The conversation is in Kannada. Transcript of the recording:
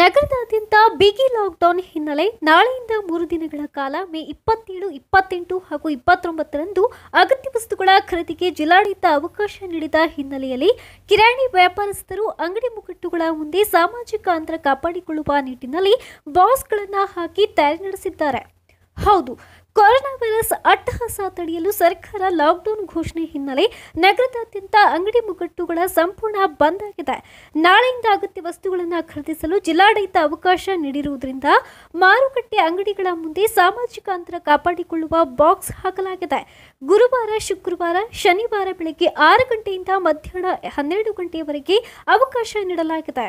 ನಗರದಾದ್ಯಂತ ಬಿಗಿ ಲಾಕ್ಡೌನ್ ಹಿನ್ನೆಲೆ ನಾಳೆಯಿಂದ ಮೂರು ದಿನಗಳ ಕಾಲ ಮೇ ಇಪ್ಪತ್ತೇಳು ಇಪ್ಪತ್ತೆಂಟು ಹಾಗೂ ಇಪ್ಪತ್ತೊಂಬತ್ತರಂದು ಅಗತ್ಯ ವಸ್ತುಗಳ ಖರೀದಿಗೆ ಜಿಲ್ಲಾಡಳಿತ ಅವಕಾಶ ನೀಡಿದ ಹಿನ್ನೆಲೆಯಲ್ಲಿ ಕಿರಾಣಿ ವ್ಯಾಪಾರಸ್ಥರು ಅಂಗಡಿ ಮುಗಟ್ಟುಗಳ ಮುಂದೆ ಸಾಮಾಜಿಕ ಅಂತರ ಕಾಪಾಡಿಕೊಳ್ಳುವ ನಿಟ್ಟಿನಲ್ಲಿ ಬಾಸ್ಗಳನ್ನು ಹಾಕಿ ತಯಾರಿ ನಡೆಸಿದ್ದಾರೆ ಹೌದು ಕೊರೋನಾ ವೈರಸ್ ಅಟ್ಟಹಾಸ ತಡೆಯಲು ಸರ್ಕಾರ ಲಾಕ್ಡೌನ್ ಘೋಷಣೆ ಹಿನ್ನೆಲೆ ನಗರದಾದ್ಯಂತ ಅಂಗಡಿ ಮುಗ್ಗಟ್ಟುಗಳ ಸಂಪೂರ್ಣ ಬಂದ್ ಆಗಿದೆ ನಾಳೆಯಿಂದ ಅಗತ್ಯ ವಸ್ತುಗಳನ್ನು ಖರೀದಿಸಲು ಜಿಲ್ಲಾಡಳಿತ ಅವಕಾಶ ನೀಡಿರುವುದರಿಂದ ಮಾರುಕಟ್ಟೆ ಅಂಗಡಿಗಳ ಮುಂದೆ ಸಾಮಾಜಿಕ ಅಂತರ ಕಾಪಾಡಿಕೊಳ್ಳುವ ಬಾಕ್ಸ್ ಹಾಕಲಾಗಿದೆ ಗುರುವಾರ ಶುಕ್ರವಾರ ಶನಿವಾರ ಬೆಳಗ್ಗೆ ಆರು ಗಂಟೆಯಿಂದ ಮಧ್ಯಾಹ್ನ ಹನ್ನೆರಡು ಗಂಟೆಯವರೆಗೆ ಅವಕಾಶ ನೀಡಲಾಗಿದೆ